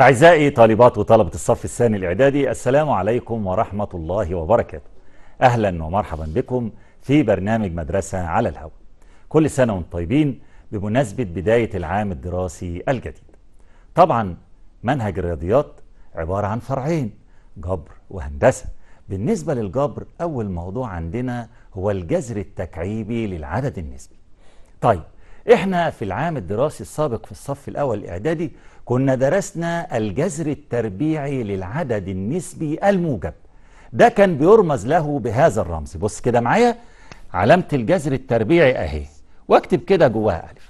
أعزائي طالبات وطلبة الصف الثاني الإعدادي السلام عليكم ورحمة الله وبركاته أهلا ومرحبا بكم في برنامج مدرسة على الهواء كل سنة وانتم طيبين بمناسبة بداية العام الدراسي الجديد طبعا منهج الرياضيات عبارة عن فرعين جبر وهندسة بالنسبة للجبر أول موضوع عندنا هو الجذر التكعيبي للعدد النسبي طيب احنا في العام الدراسي السابق في الصف الأول الإعدادي كنا درسنا الجذر التربيعي للعدد النسبي الموجب ده كان بيرمز له بهذا الرمز بص كده معايا علامة الجذر التربيعي اهي واكتب كده جواها ألف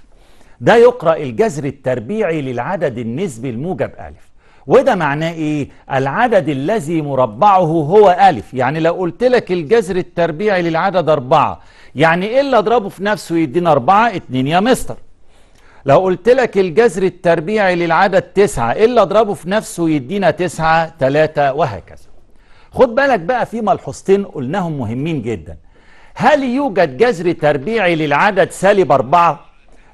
ده يقرأ الجذر التربيعي للعدد النسبي الموجب ألف وده معناه إيه؟ العدد الذي مربعه هو ألف يعني لو قلت لك الجذر التربيعي للعدد أربعة يعني إيه اللي أضربه في نفسه يدينا أربعة اتنين يا مستر لو قلت لك الجذر التربيعي للعدد تسعة إيه إلا أضربه في نفسه يدينا تسعة تلاتة وهكذا خد بالك بقى في ملحوظتين قلناهم مهمين جدا هل يوجد جذر تربيعي للعدد سالب أربعة؟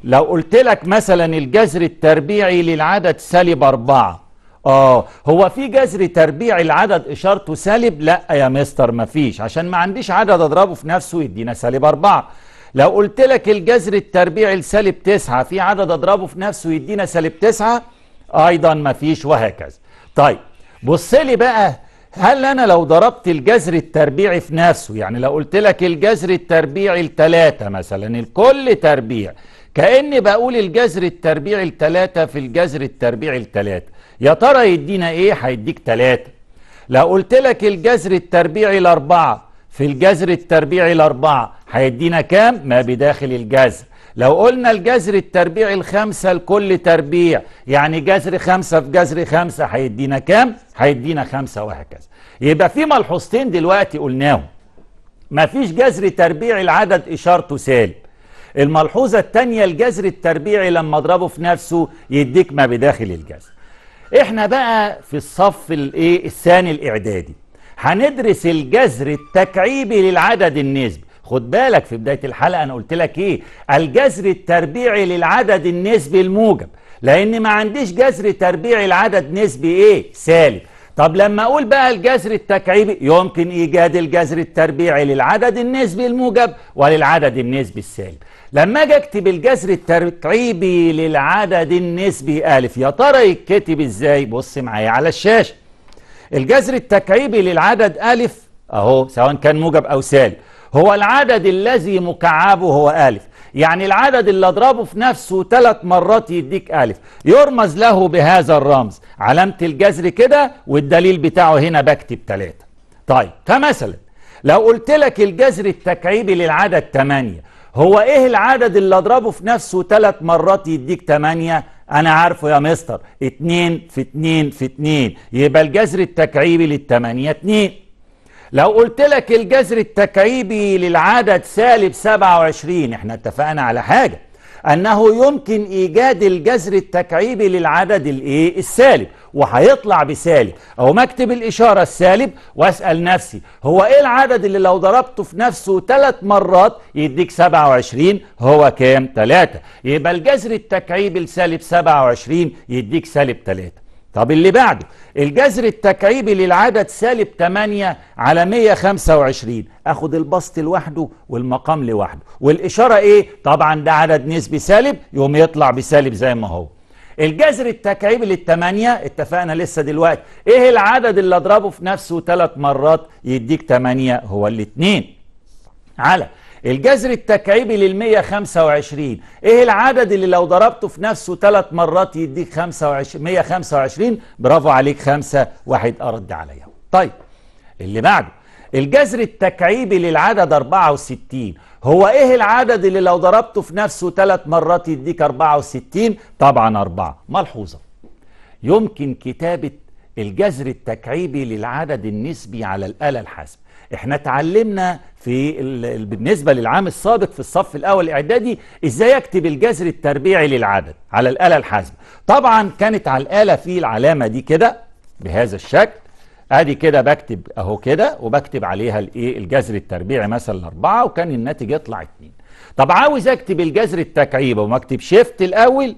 لو قلت لك مثلا الجذر التربيعي للعدد سالب أربعة آه هو في جذر تربيعي العدد إشارته سالب؟ لا يا مستر مفيش عشان ما عنديش عدد أضربه في نفسه يدينا سالب أربعة لو قلت لك الجذر التربيعي لسالب 9 في عدد اضربه في نفسه يدينا سالب 9 ايضا ما فيش وهكذا طيب بص لي بقى هل انا لو ضربت الجذر التربيعي في نفسه يعني لو قلت لك الجذر التربيعي لثلاثة مثلا الكل تربيع كأني بقول الجذر التربيعي لثلاثة في الجذر التربيعي لثلاثة يا ترى يدينا ايه هيديك ثلاثة لو قلت لك الجذر التربيعي لأربعة في الجذر التربيعي لأربعة هيدينا كام ما بداخل الجذر لو قلنا الجذر التربيع الخمسة لكل تربيع يعني جذر خمسة في جذر خمسة هيدينا كام هيدينا خمسة وهكذا يبقى في ملحوظتين دلوقتي قلناهم مفيش جذر تربيعي العدد إشارته سالب الملحوظة الثانية الجذر التربيعي لما اضربه في نفسه يديك ما بداخل الجذر احنا بقى في الصف الايه الثاني الاعدادي هندرس الجذر التكعيبي للعدد النسبي خد بالك في بداية الحلقة أنا قلت لك إيه الجذر التربيعي للعدد النسبي الموجب لأن ما عنديش جذر تربيعي العدد نسبي إيه سالب طب لما أقول بقى الجذر التكعيبي يمكن إيجاد الجذر التربيعي للعدد النسبي الموجب وللعدد النسبي السالب لما أجي أكتب الجذر التكعيبي للعدد النسبي ألف يا ترى يتكتب إزاي بص معايا على الشاشة الجذر التكعيبي للعدد ألف أهو سواء كان موجب أو سالب هو العدد الذي مكعبه هو ألف يعني العدد اللي اضربه في نفسه ثلاث مرات يديك ألف يرمز له بهذا الرمز علامة الجذر كده والدليل بتاعه هنا بكتب ثلاثة طيب فمثلا لو قلت لك الجذر التكعيبي للعدد ثمانية هو ايه العدد اللي اضربه في نفسه ثلاث مرات يديك ثمانية انا عارفه يا مستر 2 في 2 في 2 يبقى الجذر التكعيبي للثمانية 2 لو قلت لك الجذر التكعيبي للعدد سالب 27 احنا اتفقنا على حاجة انه يمكن ايجاد الجذر التكعيبي للعدد الايه السالب وهيطلع بسالب او مكتب الاشاره السالب واسال نفسي هو ايه العدد اللي لو ضربته في نفسه ثلاث مرات يديك 27 هو كام 3 يبقى الجذر التكعيبي لسالب 27 يديك سالب 3 طب اللي بعده الجذر التكعيبي للعدد سالب 8 على 125 اخد البسط لوحده والمقام لوحده والاشاره ايه طبعا ده عدد نسبي سالب يقوم يطلع بسالب زي ما هو الجذر التكعيبي لل8 اتفقنا لسه دلوقتي ايه العدد اللي اضربه في نفسه ثلاث مرات يديك 8 هو الاثنين على الجذر التكعيبي لل 125 ايه العدد اللي لو ضربته في نفسه ثلاث مرات يديك 25 125 برافو عليك خمسة واحد ارد عليا طيب اللي بعده الجذر التكعيبي للعدد 64 هو ايه العدد اللي لو ضربته في نفسه ثلاث مرات يديك 64 طبعا أربعة ملحوظة يمكن كتابة الجذر التكعيبي للعدد النسبي على الآلة الحاسبة احنا اتعلمنا في بالنسبة للعام السابق في الصف الأول الإعدادي إزاي أكتب الجذر التربيعي للعدد على الآلة الحاسبة طبعا كانت على الآلة في العلامة دي كده بهذا الشكل ادي كده بكتب اهو كده وبكتب عليها الايه الجذر التربيعي مثلا الاربعة وكان الناتج يطلع 2 طب عاوز اكتب الجذر التكعيبي وما اكتب شيفت الاول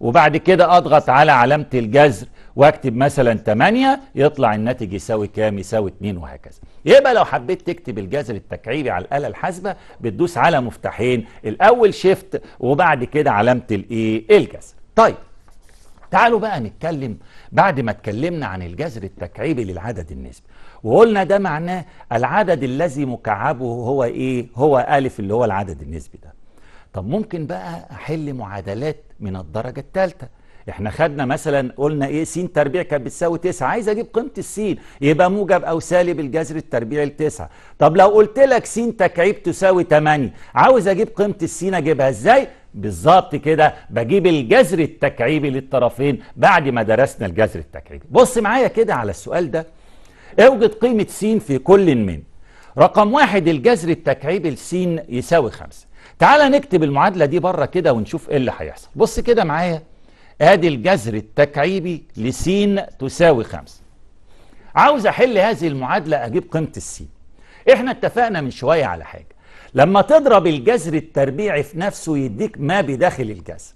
وبعد كده اضغط على علامة الجذر واكتب مثلا 8 يطلع الناتج يساوي كام يساوي 2 وهكذا يبقى لو حبيت تكتب الجذر التكعيبي على الآلة الحاسبة بتدوس على مفتاحين الاول شيفت وبعد كده علامة الايه e، الجذر طيب تعالوا بقى نتكلم بعد ما اتكلمنا عن الجذر التكعيبي للعدد النسبي وقلنا ده معناه العدد الذي مكعبه هو ايه هو الف اللي هو العدد النسبي ده طب ممكن بقى احل معادلات من الدرجه الثالثه احنا خدنا مثلا قلنا ايه س تربيع كانت بتساوي 9 عايز اجيب قيمه السين يبقى موجب او سالب الجذر التربيعي ل 9 طب لو قلت لك س تكعيب تساوي 8 عاوز اجيب قيمه السين اجيبها ازاي بالظبط كده بجيب الجذر التكعيبي للطرفين بعد ما درسنا الجذر التكعيبي بص معايا كده على السؤال ده اوجد قيمه س في كل من رقم واحد الجذر التكعيب السين يساوي خمسة تعال نكتب المعادلة دي بره كده ونشوف ايه اللي هيحصل بص كده معايا ادي الجذر التكعيبي لسين تساوي خمسة عاوز احل هذه المعادلة اجيب قيمة السين احنا اتفقنا من شوية على حاجة لما تضرب الجذر التربيعي في نفسه يديك ما بداخل الجذر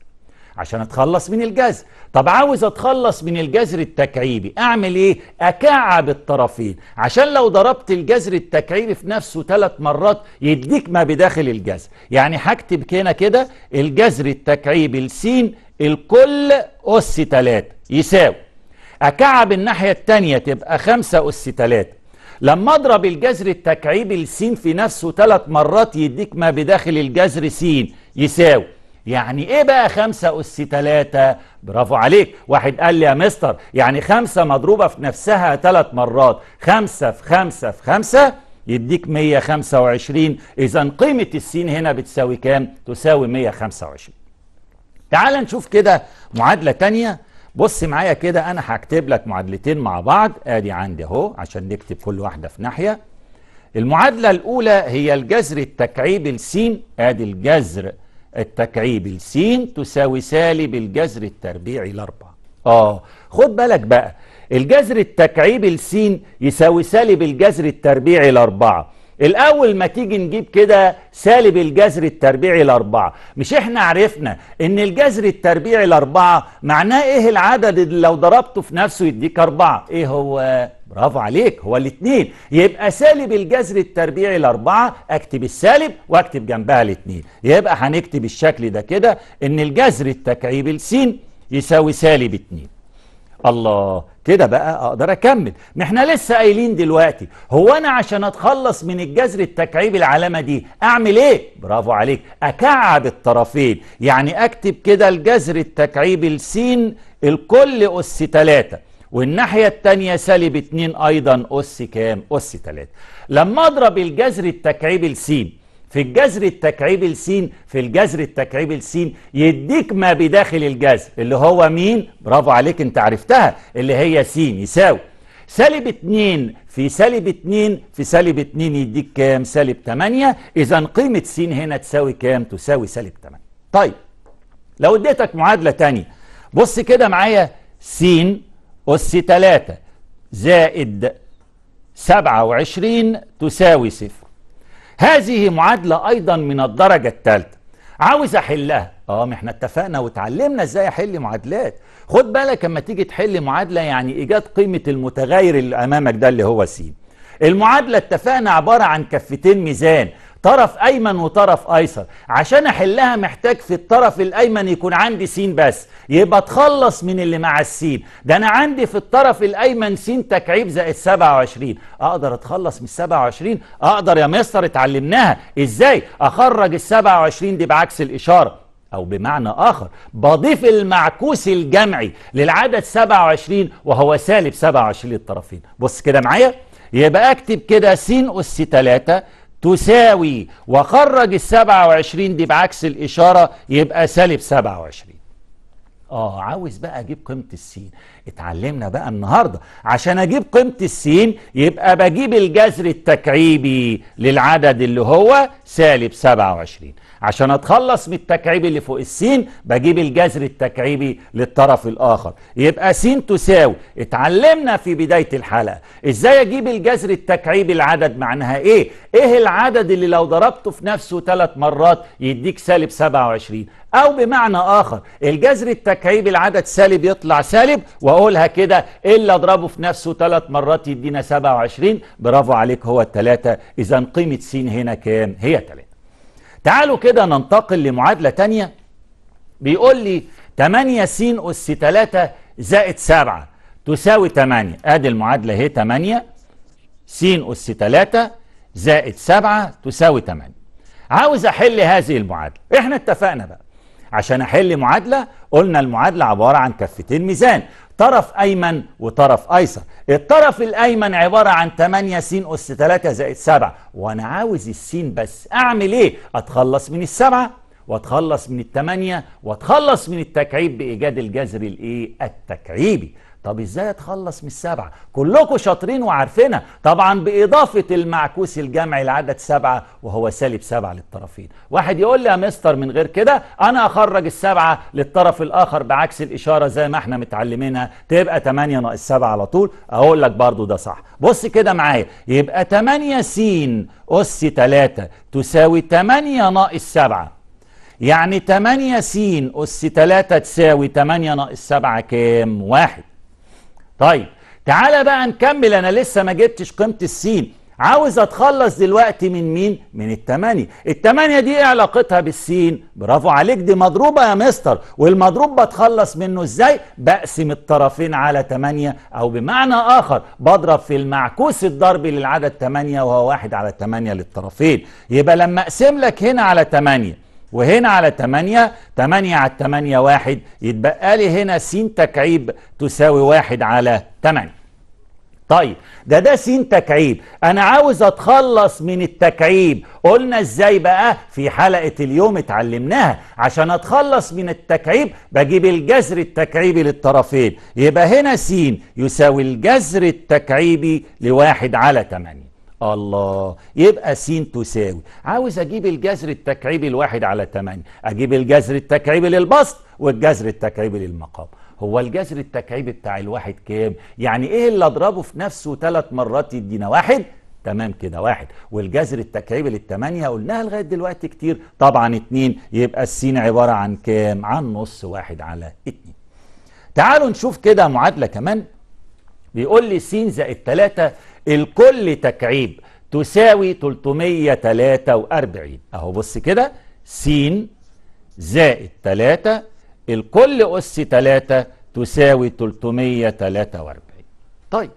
عشان اتخلص من الجذر طب عاوز اتخلص من الجذر التكعيبي اعمل ايه اكعب الطرفين عشان لو ضربت الجذر التكعيبي في نفسه ثلاث مرات يديك ما بداخل الجذر يعني هكتب هنا كده الجذر التكعيبي السين الكل أس 3 يساوي أكعب الناحية التانية تبقى 5 أس 3 لما أضرب الجذر التكعيبي السين في نفسه ثلاث مرات يديك ما بداخل الجذر س يساوي يعني ايه بقى خمسة أس تلاتة برافو عليك واحد قال لي يا مستر يعني خمسة مضروبة في نفسها تلات مرات خمسة في خمسة في خمسة يديك 125 إذا قيمة السين هنا بتساوي كام تساوي 125 تعال نشوف كده معادلة تانية بص معايا كده أنا هكتب لك معادلتين مع بعض آدي عندي أهو عشان نكتب كل واحدة في ناحية المعادلة الأولى هي الجذر التكعيب السين آدي الجذر التكعيب السين تساوي سالب الجذر التربيعي لاربعة آه خد بالك بقى الجذر التكعيب السين يساوي سالب الجذر التربيعي لاربعة الأول ما تيجي نجيب كده سالب الجذر التربيعي لاربعة مش إحنا عرفنا إن الجذر التربيعي لاربعة معناه إيه العدد اللي لو ضربته في نفسه يديك أربعة إيه هو برافو عليك هو الاثنين يبقى سالب الجذر التربيعي الأربعة أكتب السالب وأكتب جنبها الاثنين يبقى هنكتب الشكل ده كده إن الجذر التكعيبي السين يساوي سالب اتنين الله كده بقى اقدر اكمل ما احنا لسه قايلين دلوقتي هو انا عشان اتخلص من الجذر التكعيبي العلامه دي اعمل ايه برافو عليك اكعب الطرفين يعني اكتب كده الجذر التكعيبي السين الكل اس ثلاثة والناحية التانية سالب 2 أيضا أس كام؟ أس 3 لما أضرب الجذر التكعيبي السين في الجذر التكعيبي السين في الجذر التكعيبي السين يديك ما بداخل الجذر اللي هو مين؟ برافو عليك انت عرفتها اللي هي سين يساوي سالب 2 في سالب 2 في سالب 2 يديك كام؟ سالب 8 إذا قيمة س هنا تساوي كام؟ تساوي سالب 8 طيب لو اديتك معادلة تانية بص كده معايا س أس 3 زائد 27 تساوي صفر هذه معادلة أيضا من الدرجة الثالثة عاوز أحلها اه ما احنا اتفقنا وتعلمنا ازاي احل معادلات خد بالك اما تيجي تحل معادله يعني ايجاد قيمه المتغير اللي امامك ده اللي هو س المعادله اتفقنا عباره عن كفتين ميزان طرف ايمن وطرف ايسر عشان احلها محتاج في الطرف الايمن يكون عندي س بس يبقى اتخلص من اللي مع السين ده انا عندي في الطرف الايمن س تكعيب زائد 27 اقدر اتخلص من 27 اقدر يا مستر اتعلمناها ازاي اخرج ال 27 دي بعكس الاشاره أو بمعنى آخر بضيف المعكوس الجمعي للعدد 27 وهو سالب 27 للطرفين بص كده معايا يبقى أكتب كده س أس 3 تساوي وخرج ال 27 دي بعكس الإشارة يبقى سالب 27 اه عاوز بقى اجيب قيمه السين اتعلمنا بقى النهارده عشان اجيب قيمه السين يبقى بجيب الجذر التكعيبي للعدد اللي هو سالب 27 عشان اتخلص من التكعيب اللي فوق السين بجيب الجذر التكعيبي للطرف الاخر يبقى س تساوي اتعلمنا في بداية الحلقة ازاي اجيب الجذر التكعيبي العدد معناها ايه ايه العدد اللي لو ضربته في نفسه ثلاث مرات يديك سالب 27 او بمعنى اخر الجذر التكعيبي العدد سالب يطلع سالب واقولها كده الا اضربه في نفسه ثلاث مرات يدينا 27 برافو عليك هو الثلاثة اذا قيمة س هنا كام هي 3 تعالوا كده ننتقل لمعادلة تانية بيقول لي 8 س أس 3 زائد 7 تساوي 8 ادي المعادلة اهي 8 س أس 3 زائد 7 تساوي 8 عاوز أحل هذه المعادلة احنا اتفقنا بقى عشان أحل معادلة قلنا المعادلة عبارة عن كفتين ميزان طرف أيمن وطرف أيسر الطرف الأيمن عبارة عن 8 س أس 3 زائد 7 وأنا عاوز السين بس أعمل إيه أتخلص من السبعة وأتخلص من الثمانية وأتخلص من التكعيب بإيجاد الجذر الإيه التكعيبي طب ازاي اتخلص من السبعة كلكم شاطرين وعارفينها طبعا باضافة المعكوس الجمعي لعدد سبعة وهو سالب سبعة للطرفين واحد يقول لي يا مستر من غير كده انا اخرج السبعة للطرف الاخر بعكس الاشارة زي ما احنا متعلمينها تبقى 8 ناقص 7 على طول اقول لك برضو ده صح بص كده معايا يبقى 8 س اس 3 تساوي 8 ناقص 7 يعني 8 س أس 3 تساوي 8 ناقص 7 كام؟ واحد طيب تعالى بقى نكمل انا لسه ما جبتش قيمه السين عاوز اتخلص دلوقتي من مين من التمانية التمانية دي ايه علاقتها بالسين برافو عليك دي مضروبة يا مستر والمضروب بتخلص منه ازاي بقسم الطرفين على تمانية او بمعنى اخر بضرب في المعكوس الضربي للعدد تمانية وهو واحد على تمانية للطرفين يبقى لما اقسم لك هنا على تمانية وهنا على 8 8 على 8 1 يتبقى لي هنا س تكعيب تساوي 1 على 8 طيب ده ده س تكعيب انا عاوز اتخلص من التكعيب قلنا ازاي بقى في حلقه اليوم اتعلمناها عشان اتخلص من التكعيب بجيب الجذر التكعيبي للطرفين يبقى هنا س يساوي الجذر التكعيبي لواحد على 8 الله يبقى س تساوي عاوز اجيب الجذر التكعيبي الواحد على 8 اجيب الجذر التكعيبي للبسط والجذر التكعيبي للمقام هو الجذر التكعيبي بتاع الواحد كام يعني ايه اللي اضربه في نفسه ثلاث مرات يدينا واحد تمام كده واحد والجذر التكعيبي للثمانيه قلناها لغاية دلوقتي كتير طبعا اتنين يبقى السين عبارة عن كام عن نص واحد على اتنين تعالوا نشوف كده معادلة كمان بيقول لي س زائد 3 الكل تكعيب تساوي 343 اهو بص كده س زائد 3 الكل أس 3 تساوي 343 طيب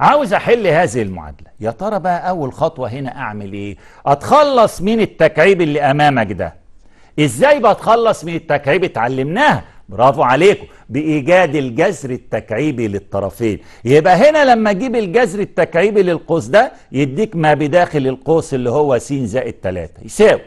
عاوز أحل هذه المعادلة يا ترى بقى أول خطوة هنا أعمل إيه أتخلص من التكعيب اللي أمامك ده إزاي بتخلص من التكعيب اتعلمناها برافو عليكم بإيجاد الجذر التكعيبي للطرفين يبقى هنا لما اجيب الجذر التكعيبي للقوس ده يديك ما بداخل القوس اللي هو س زائد 3 يساوي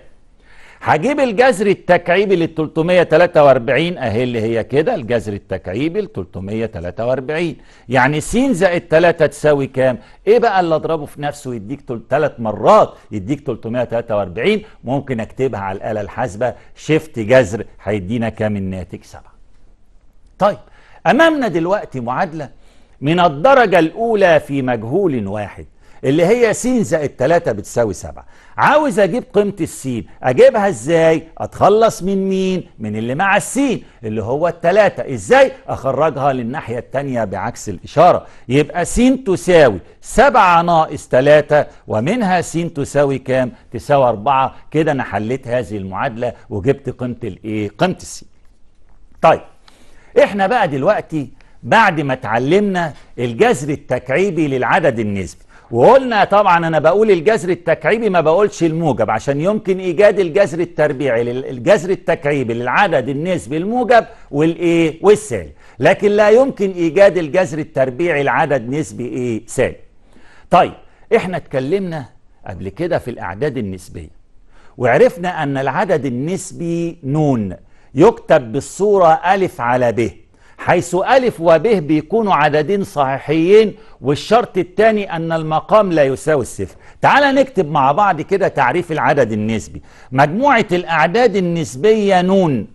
هجيب الجذر التكعيبي لل 343 اهي اللي هي كده الجذر التكعيبي ل 343 يعني س زائد 3 تساوي كام؟ ايه بقى اللي اضربه في نفسه يديك ثلاث مرات يديك 343 ممكن اكتبها على الاله الحاسبه شيفت جذر هيدينا كام الناتج؟ 7 طيب أمامنا دلوقتي معادلة من الدرجة الأولى في مجهول واحد اللي هي س زائد 3 بتساوي 7 عاوز اجيب قيمه السين اجيبها ازاي اتخلص من مين من اللي مع السين اللي هو التلاتة ازاي اخرجها للناحيه التانية بعكس الاشاره يبقى س تساوي 7 ناقص 3 ومنها س تساوي كام تساوي 4 كده انا حليت هذه المعادله وجبت قيمه الايه قيمه السين طيب احنا بقى دلوقتي بعد ما اتعلمنا الجذر التكعيبي للعدد النسبي وقلنا طبعا انا بقول الجذر التكعيبي ما بقولش الموجب عشان يمكن ايجاد الجذر التربيعي الجذر التكعيبي للعدد النسبي الموجب والايه والسالب لكن لا يمكن ايجاد الجذر التربيعي لعدد نسبي ايه سالب طيب احنا اتكلمنا قبل كده في الاعداد النسبيه وعرفنا ان العدد النسبي نون يكتب بالصورة ألف على ب حيث ألف وب بيكونوا عددين صحيحين والشرط الثاني أن المقام لا يساوي الصفر تعال نكتب مع بعض كده تعريف العدد النسبي مجموعة الأعداد النسبية نون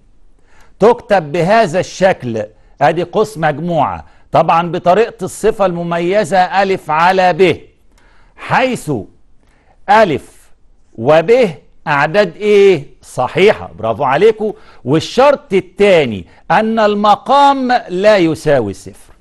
تكتب بهذا الشكل أدي قوس مجموعة طبعا بطريقة الصفة المميزة ألف على ب حيث ألف وب أعداد إيه؟ صحيحة برافو عليكم والشرط الثاني أن المقام لا يساوي صفر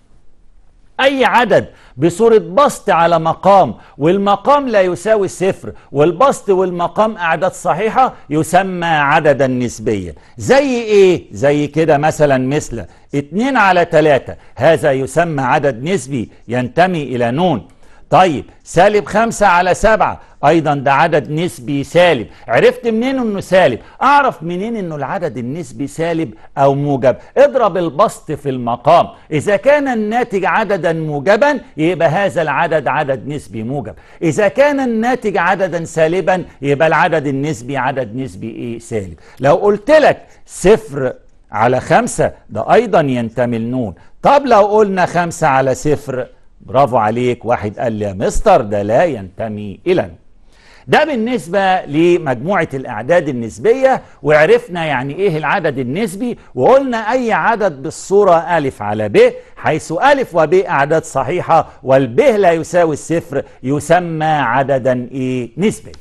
أي عدد بصورة بسط على مقام والمقام لا يساوي صفر والبسط والمقام أعداد صحيحة يسمى عددا نسبيا زي إيه؟ زي كده مثلا مثل 2 على 3 هذا يسمى عدد نسبي ينتمي إلى نون طيب سالب خمسة على سبعة أيضا ده عدد نسبي سالب عرفت منين أنه سالب أعرف منين أنه العدد النسبي سالب أو موجب اضرب البسط في المقام إذا كان الناتج عددا موجبا يبقى هذا العدد عدد نسبي موجب إذا كان الناتج عددا سالبا يبقى العدد النسبي عدد نسبي إيه سالب لو قلت لك صفر على خمسة ده أيضا ينتمي لنون طب لو قلنا خمسة على صفر برافو عليك واحد قال لي يا مستر ده لا ينتمي الى ده بالنسبة لمجموعة الأعداد النسبية وعرفنا يعني إيه العدد النسبي وقلنا أي عدد بالصورة ألف على ب حيث ألف وب أعداد صحيحة والب لا يساوي الصفر يسمى عددا إيه نسبي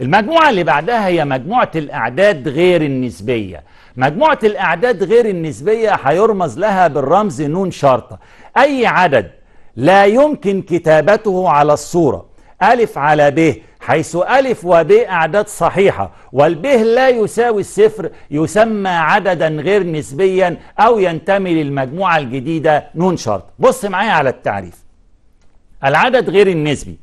المجموعة اللي بعدها هي مجموعة الأعداد غير النسبية مجموعة الأعداد غير النسبية هيرمز لها بالرمز نون شرطة أي عدد لا يمكن كتابته على الصورة ألف على ب حيث ألف وب أعداد صحيحة والب لا يساوي الصفر يسمى عددا غير نسبيا أو ينتمي للمجموعة الجديدة نون شرط بص معايا على التعريف العدد غير النسبي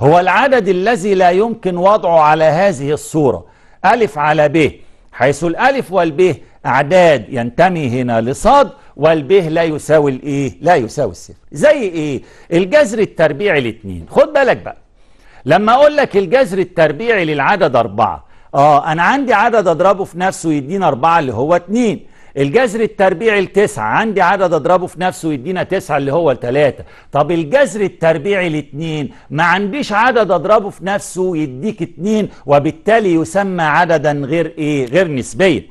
هو العدد الذي لا يمكن وضعه على هذه الصورة ألف على ب حيث الألف والب أعداد ينتمي هنا لصاد والبه لا يساوي الايه لا يساوي الصفر زي ايه الجذر التربيعي لاتنين خد بالك بقى لما اقول لك الجذر التربيعي للعدد أربعة اه انا عندي عدد اضربه في نفسه يدينا أربعة اللي هو اتنين الجذر التربيعي لتسعة عندي عدد اضربه في نفسه يدينا تسعة اللي هو ثلاثة طب الجذر التربيعي لاتنين ما عنديش عدد اضربه في نفسه يديك اتنين وبالتالي يسمى عددا غير ايه غير نسبيا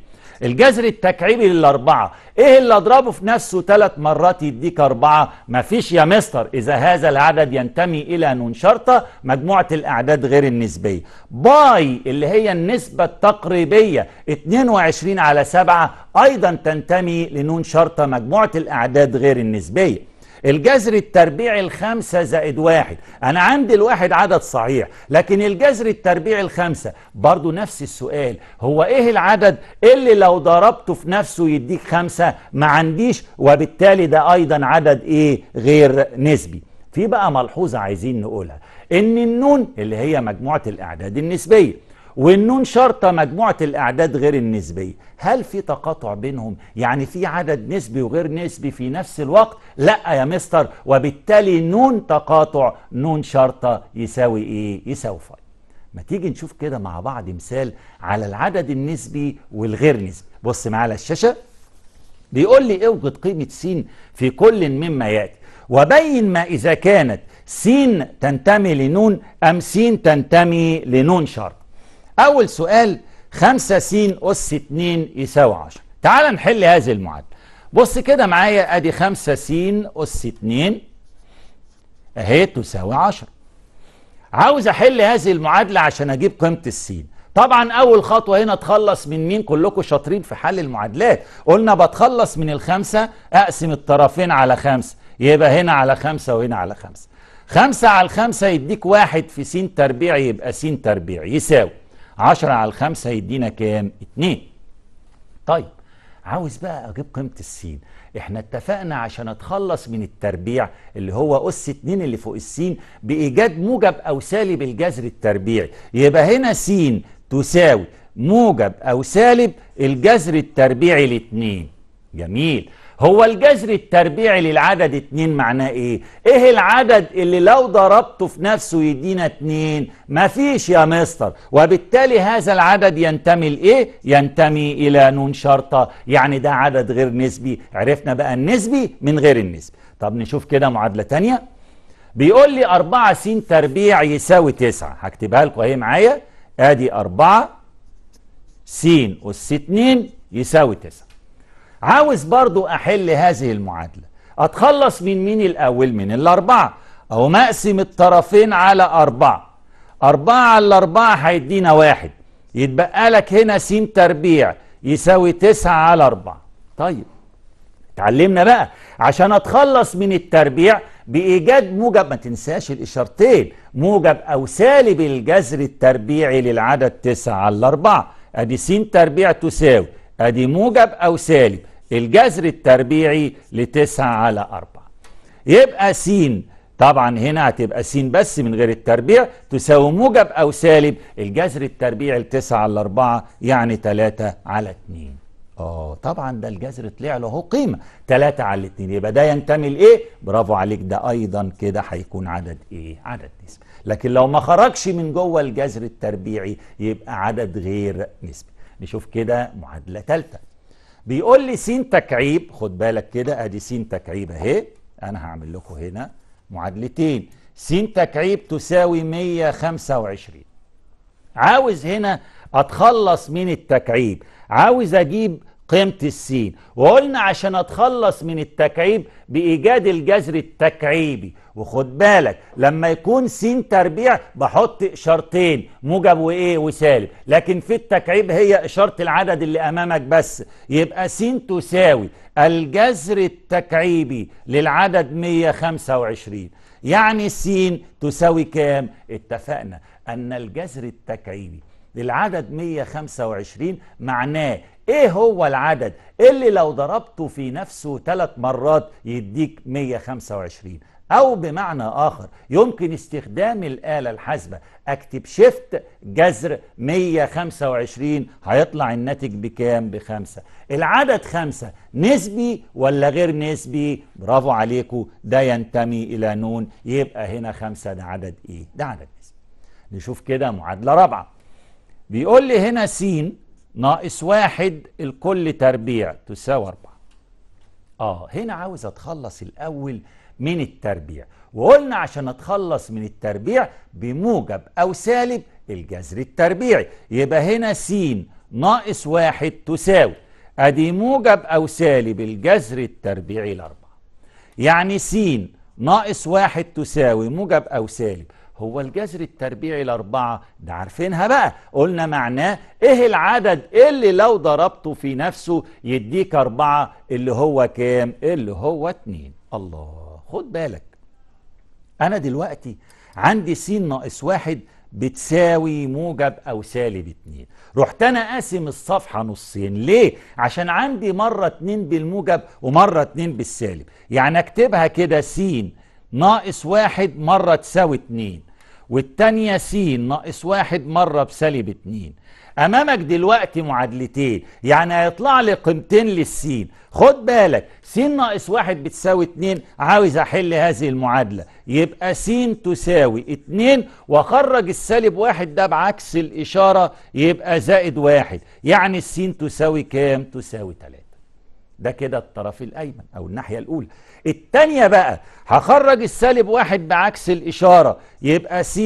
الجذر التكعيبي للأربعة إيه اللي أضربه في نفسه ثلاث مرات يديك أربعة مفيش يا مستر إذا هذا العدد ينتمي إلى شرطة مجموعة الأعداد غير النسبية باي اللي هي النسبة التقريبية 22 على 7 أيضا تنتمي شرطة مجموعة الأعداد غير النسبية الجذر التربيعي الخمسة زائد واحد أنا عندي الواحد عدد صحيح لكن الجذر التربيعي الخمسة برضو نفس السؤال هو إيه العدد اللي لو ضربته في نفسه يديك خمسة ما عنديش وبالتالي ده أيضا عدد إيه غير نسبي في بقى ملحوظة عايزين نقولها إن النون اللي هي مجموعة الأعداد النسبية والنون شرطة مجموعة الأعداد غير النسبية هل في تقاطع بينهم يعني في عدد نسبي وغير نسبي في نفس الوقت لا يا مستر وبالتالي نون تقاطع نون شرطة يساوي ايه يساوي فاي ما تيجي نشوف كده مع بعض مثال على العدد النسبي والغير نسبي بص معايا على الشاشة بيقول لي اوجد قيمة س في كل مما يأتي وبين ما إذا كانت س تنتمي لنون أم س تنتمي لنون شرط أول سؤال 5 س أس 2 يساوي 10 تعال نحل هذه المعادلة بص كده معايا أدي 5 س أس 2 أهي تساوي 10 عاوز أحل هذه المعادلة عشان أجيب قيمة السين طبعا أول خطوة هنا تخلص من مين كلكم شاطرين في حل المعادلات قلنا بتخلص من الخمسة أقسم الطرفين على خمسة يبقى هنا على خمسة وهنا على خمسة خمسة على الخمسة يديك واحد في سين تربيع يبقى سين تربيع يساوي 10 على 5 يدينا كام 2 طيب عاوز بقى اجيب قيمة السين احنا اتفقنا عشان اتخلص من التربيع اللي هو اس 2 اللي فوق السين بايجاد موجب او سالب الجذر التربيعي يبقى هنا س تساوي موجب او سالب الجذر التربيعي لاتنين جميل هو الجذر التربيعي للعدد اتنين معناه ايه ايه العدد اللي لو ضربته في نفسه يدينا اتنين مفيش يا مستر وبالتالي هذا العدد ينتمي لايه ينتمي الى نون شرطة يعني ده عدد غير نسبي عرفنا بقى النسبي من غير النسبي طب نشوف كده معادلة ثانيه. بيقول لي 4 س تربيع يساوي 9 هكتبها لكم اهي معايا ادي 4 س اس 2 يساوي 9 عاوز برضو أحل هذه المعادلة أتخلص من مين الأول من الأربعة أو مقسم الطرفين على أربعة أربعة على أربعة هيدينا واحد يتبقى لك هنا س تربيع يساوي تسعة على أربعة طيب اتعلمنا بقى عشان أتخلص من التربيع بإيجاد موجب ما تنساش الإشارتين موجب أو سالب الجذر التربيعي للعدد تسعة على الأربعة أدي س تربيع تساوي ادي موجب او سالب الجذر التربيعي لتسعة على أربعة يبقى س طبعا هنا هتبقى س بس من غير التربيع تساوي موجب أو سالب الجذر التربيعي لتسعة على أربعة يعني تلاتة على اتنين اه طبعا ده الجذر طلع له قيمة تلاتة على اتنين يبقى ده ينتمي لإيه؟ برافو عليك ده أيضا كده هيكون عدد إيه؟ عدد نسبي لكن لو ما خرجش من جوه الجذر التربيعي يبقى عدد غير نسبي نشوف كده معادلة تالتة بيقول لي س تكعيب خد بالك كده ادي س تكعيب اهي انا هعمل لكم هنا معادلتين س تكعيب تساوي 125 عاوز هنا اتخلص من التكعيب عاوز اجيب قيمة السين وقلنا عشان اتخلص من التكعيب بإيجاد الجذر التكعيبي وخد بالك لما يكون سين تربيع بحط إشارتين موجب وإيه وسالب لكن في التكعيب هي إشارة العدد اللي أمامك بس يبقى سين تساوي الجذر التكعيبي للعدد 125 يعني سين تساوي كام؟ اتفقنا أن الجذر التكعيبي العدد 125 معناه ايه هو العدد اللي لو ضربته في نفسه ثلاث مرات يديك 125 او بمعنى اخر يمكن استخدام الآلة الحاسبة اكتب شيفت جذر 125 هيطلع الناتج بكام بخمسة العدد خمسة نسبي ولا غير نسبي برافو عليكم ده ينتمي الى نون يبقى هنا خمسة ده عدد ايه ده عدد نسبي نشوف كده معادلة رابعة بيقول لي هنا س ناقص واحد الكل تربيع تساوي أربعة آه هنا عاوز أتخلص الأول من التربيع وقلنا عشان أتخلص من التربيع بموجب أو سالب الجذر التربيعي يبقى هنا س ناقص واحد تساوي أدي موجب أو سالب الجذر التربيعي الأربعة يعني س ناقص واحد تساوي موجب أو سالب هو الجذر التربيعي الأربعة ده عارفينها بقى قلنا معناه إيه العدد اللي لو ضربته في نفسه يديك أربعة اللي هو كام اللي هو اتنين الله خد بالك أنا دلوقتي عندي س ناقص واحد بتساوي موجب أو سالب اتنين رحت أنا قاسم الصفحة نصين ليه؟ عشان عندي مرة اتنين بالموجب ومرة اتنين بالسالب يعني أكتبها كده س ناقص واحد مرة تساوي اتنين والتانية س ناقص واحد مرة بسالب اتنين امامك دلوقتي معادلتين يعني هيطلع لي قيمتين للسين خد بالك س ناقص واحد بتساوي اتنين عاوز احل هذه المعادله يبقى س تساوي اتنين واخرج السالب واحد ده بعكس الاشاره يبقى زائد واحد يعني السين تساوي كام تساوي تلاته ده كده الطرف الايمن او الناحيه الاولى الثانيه بقى هخرج السالب واحد بعكس الاشاره يبقى س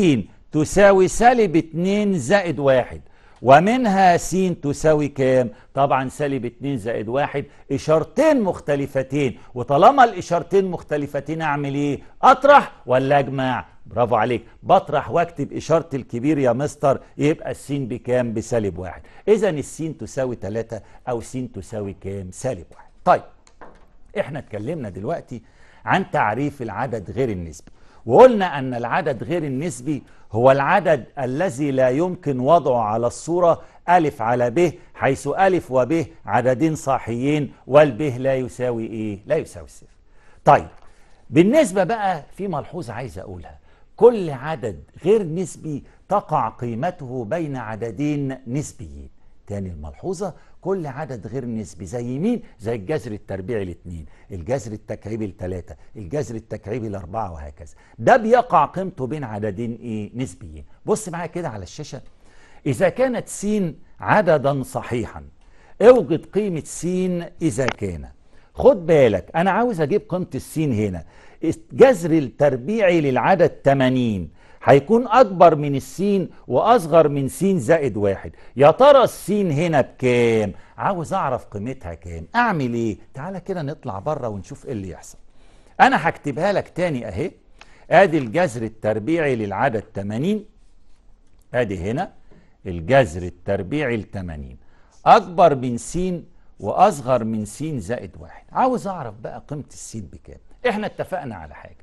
تساوي سالب 2 زائد واحد ومنها س تساوي كام طبعا سالب 2 زائد واحد اشارتين مختلفتين وطالما الاشارتين مختلفتين اعمل ايه اطرح ولا اجمع برافو عليك بطرح واكتب إشارة الكبير يا مستر يبقى السين بكام بسالب واحد إذا السين تساوي 3 أو سين تساوي كام سالب واحد طيب إحنا اتكلمنا دلوقتي عن تعريف العدد غير النسبي وقلنا أن العدد غير النسبي هو العدد الذي لا يمكن وضعه على الصورة ألف على ب حيث ألف وب عددين صحيين والب لا يساوي إيه؟ لا يساوي صفر طيب بالنسبة بقى في ملحوظة عايز أقولها كل عدد غير نسبي تقع قيمته بين عددين نسبيين تاني الملحوظة كل عدد غير نسبي زي مين؟ زي الجذر التربيعي الاثنين الجذر التكعيبي الثلاثة الجذر التكعيبي الأربعة وهكذا ده بيقع قيمته بين عددين إيه؟ نسبيين بص معايا كده على الشاشة إذا كانت س عددا صحيحا اوجد قيمة س إذا كان خد بالك أنا عاوز أجيب قيمة السين هنا جذر التربيعي للعدد 80 هيكون أكبر من السين وأصغر من سين زائد واحد يا ترى السين هنا بكام عاوز أعرف قيمتها كام أعمل إيه تعالى كده نطلع بره ونشوف إيه اللي يحصل أنا هكتبها لك تاني أهي أدي الجذر التربيعي للعدد 80 أدي هنا الجذر التربيعي ل 80 أكبر من سين وأصغر من سين زائد واحد عاوز أعرف بقى قيمة السين بكام احنا اتفقنا على حاجة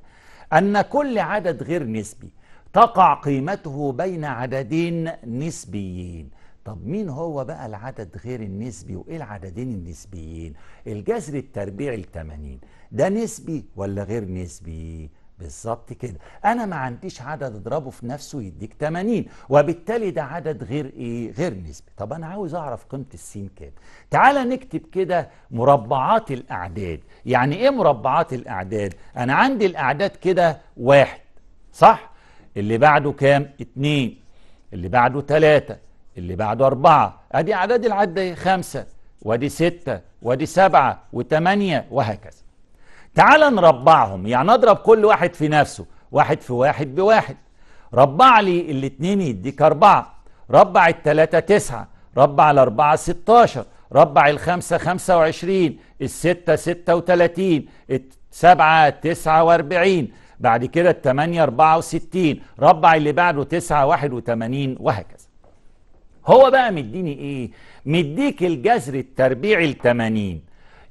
أن كل عدد غير نسبي تقع قيمته بين عددين نسبيين طب مين هو بقى العدد غير النسبي وايه العددين النسبيين الجذر التربيعي ال 80 ده نسبي ولا غير نسبي بالظبط كده انا ما عنديش عدد اضربه في نفسه يديك 80 وبالتالي ده عدد غير ايه غير نسبي طب انا عاوز اعرف قيمه السين كام تعال نكتب كده مربعات الاعداد يعني ايه مربعات الاعداد انا عندي الاعداد كده واحد صح اللي بعده كام اتنين اللي بعده تلاتة اللي بعده أربعة أدي أعداد العدة خمسة وأدي ستة وأدي سبعة وتمانية وهكذا تعال نربعهم يعني اضرب كل واحد في نفسه واحد في واحد بواحد ربع لي الاتنين يديك اربعة ربع التلاتة تسعة ربع الاربعة ستاشر ربع الخمسة خمسة وعشرين الستة ستة وتلاتين السبعة تسعة واربعين بعد كده التمانية اربعة وستين ربع اللي بعده تسعة واحد وتمانين وهكذا هو بقى مديني ايه مديك الجذر التربيعي التمانين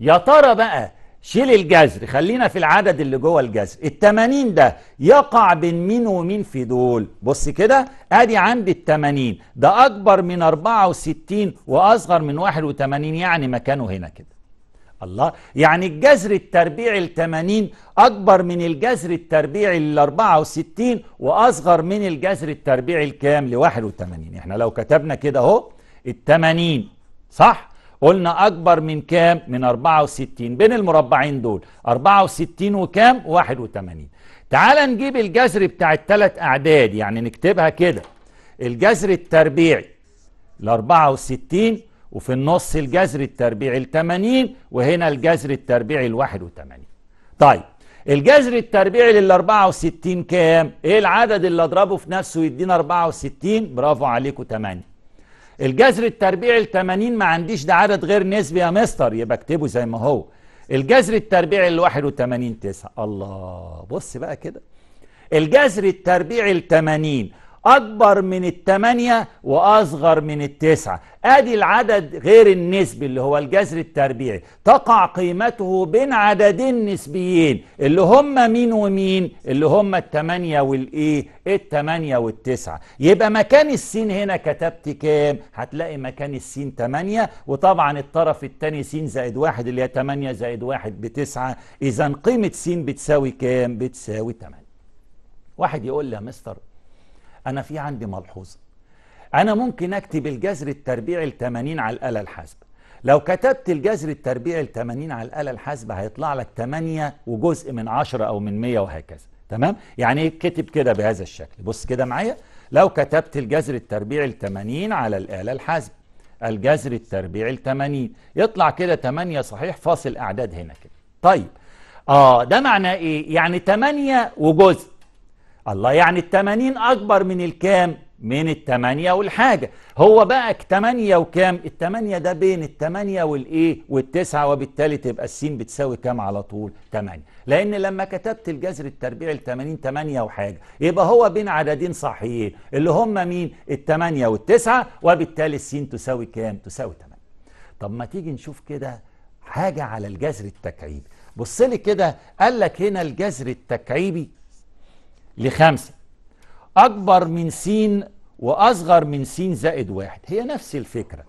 يا ترى بقى شيل الجذر خلينا في العدد اللي جوه الجذر ال 80 ده يقع بين مين ومين في دول بص كده ادي عندي ال 80 ده اكبر من 64 واصغر من 81 يعني مكانه هنا كده الله يعني الجذر التربيعي ال 80 اكبر من الجذر التربيعي ال 64 واصغر من الجذر التربيعي الكام ل 81 احنا لو كتبنا كده اهو ال 80 صح قلنا أكبر من كام؟ من 64 بين المربعين دول 64 وكام؟ 81 تعال نجيب الجذر بتاع الثلاث أعداد يعني نكتبها كده الجذر التربيعي ل 64 وفي النص الجذر التربيعي ل 80 وهنا الجذر التربيعي ل 81 طيب الجذر التربيعي لل 64 كام؟ ايه العدد اللي اضربه في نفسه يدينا 64؟ برافو عليكم 8 الجذر التربيعي ال 80 ما عنديش ده عدد غير نسبي يا مستر يبقى اكتبه زي ما هو الجذر التربيعي ال 81 9 الله بص بقى كده الجذر التربيعي ال 80 أكبر من التمانية وأصغر من التسعة أدي العدد غير النسبي اللي هو الجذر التربيعي تقع قيمته بين عددين نسبيين اللي هم مين ومين اللي هم التمانية والإيه التمانية والتسعة يبقى مكان السين هنا كتبت كام هتلاقي مكان السين تمانية وطبعا الطرف التاني سين زائد واحد اللي هي تمانية زائد واحد بتسعة إذا قيمة سين بتساوي كام بتساوي تمانية واحد يقول لي يا مستر أنا في عندي ملحوظة أنا ممكن أكتب الجذر التربيعي ال 80 على الآلة الحاسبة لو كتبت الجذر التربيعي ال 80 على الآلة الحاسبة هيطلع لك 8 وجزء من 10 أو من 100 وهكذا تمام يعني ايه كتب كده بهذا الشكل بص كده معايا لو كتبت الجذر التربيعي ال 80 على الآلة الحاسبة الجذر التربيعي ال 80 يطلع كده 8 صحيح فاصل أعداد هنا كده طيب اه ده معناه ايه يعني 8 وجزء الله يعني التمانين أكبر من الكام من التمانية والحاجة هو بقى التمانية وكام التمانية ده بين التمانية والإيه والتسعة وبالتالي تبقى السين بتساوي كام على طول تمانية لأن لما كتبت الجذر التربيعي التمانين تمانية وحاجة يبقى هو بين عددين صحيين اللي هم مين التمانية والتسعة وبالتالي السين تساوي كام تساوي تمانية طب ما تيجي نشوف كده حاجة على الجذر التكعيبي بص لي كده قال لك هنا الجذر التكعيبي لخمسة أكبر من س وأصغر من س زائد واحد هي نفس الفكرة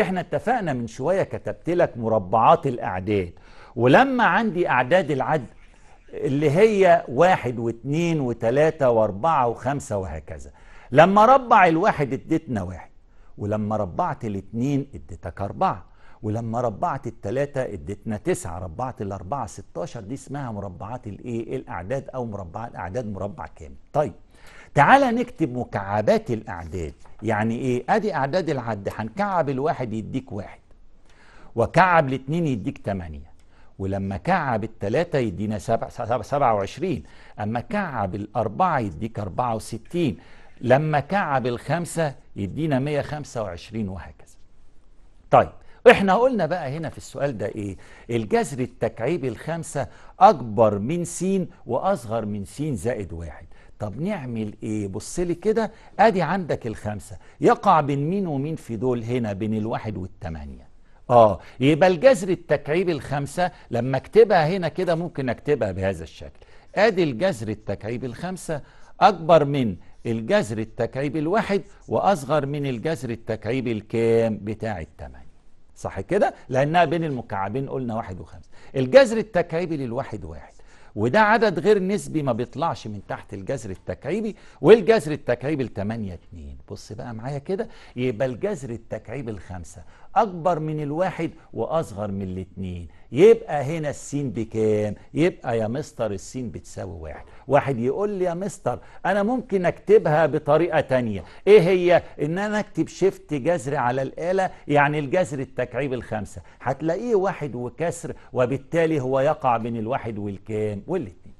احنا اتفقنا من شوية كتبت لك مربعات الأعداد ولما عندي أعداد العد اللي هي واحد واثنين وثلاثة واربعة وخمسة وهكذا لما ربع الواحد اديتنا واحد ولما ربعت الاثنين اديتك أربعة ولما ربعت التلاتة ادتنا تسعة ربعت الأربعة ستاشر دي اسمها مربعات الايه الأعداد أو مربع الأعداد مربع كامل طيب تعالى نكتب مكعبات الأعداد يعني ايه ادي أعداد العد هنكعب الواحد يديك واحد وكعب الاتنين يديك تمانية ولما كعب التلاتة يدينا سبعة سبع سبع وعشرين أما كعب الأربعة يديك أربعة وستين لما كعب الخمسة يدينا مية خمسة وعشرين وهكذا طيب احنا قلنا بقى هنا في السؤال ده ايه الجذر التكعيبي الخمسة اكبر من س واصغر من س زائد واحد طب نعمل ايه بص لي كده ادي عندك الخمسة يقع بين مين ومين في دول هنا بين الواحد والتمانية اه يبقى الجذر التكعيبي الخمسة لما اكتبها هنا كده ممكن اكتبها بهذا الشكل ادي الجذر التكعيبي الخمسة اكبر من الجذر التكعيبي الواحد واصغر من الجذر التكعيبي الكام بتاع التمانية صح كده لأنها بين المكعبين قلنا واحد وخمسة الجذر التكعيبي للواحد واحد وده عدد غير نسبي ما بيطلعش من تحت الجذر التكعيبي والجذر التكعيبي ل 8 2 بص بقى معايا كده يبقى الجذر التكعيبي الخمسة أكبر من الواحد وأصغر من الاتنين يبقى هنا السين بكام يبقى يا مستر السين بتساوي واحد واحد يقول لي يا مستر أنا ممكن أكتبها بطريقة تانية إيه هي إن أنا أكتب شيفت جذر على الآلة يعني الجذر التكعيب الخمسة هتلاقيه واحد وكسر وبالتالي هو يقع بين الواحد والكام والاتنين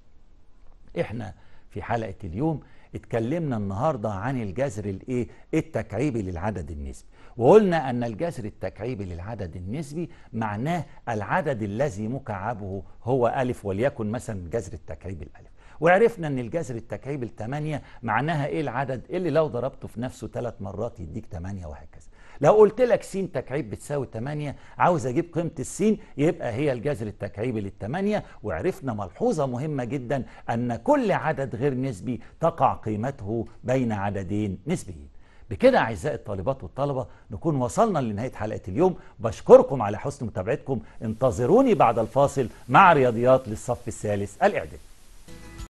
إحنا في حلقة اليوم اتكلمنا النهاردة عن الجذر الايه التكعيبي للعدد النسبي وقلنا أن الجذر التكعيبي للعدد النسبي معناه العدد الذي مكعبه هو ألف وليكن مثلا جذر التكعيب الألف وعرفنا ان الجذر التكعيب الثمانية معناها ايه العدد اللي لو ضربته في نفسه ثلاث مرات يديك ثمانية وهكذا لو قلت لك س تكعيب بتساوي 8 عاوز اجيب قيمه الس يبقى هي الجذر التكعيبي لل8 وعرفنا ملحوظه مهمه جدا ان كل عدد غير نسبي تقع قيمته بين عددين نسبيين بكده أعزائي الطالبات والطلبة نكون وصلنا لنهاية حلقة اليوم بشكركم على حسن متابعتكم انتظروني بعد الفاصل مع رياضيات للصف الثالث الإعدادي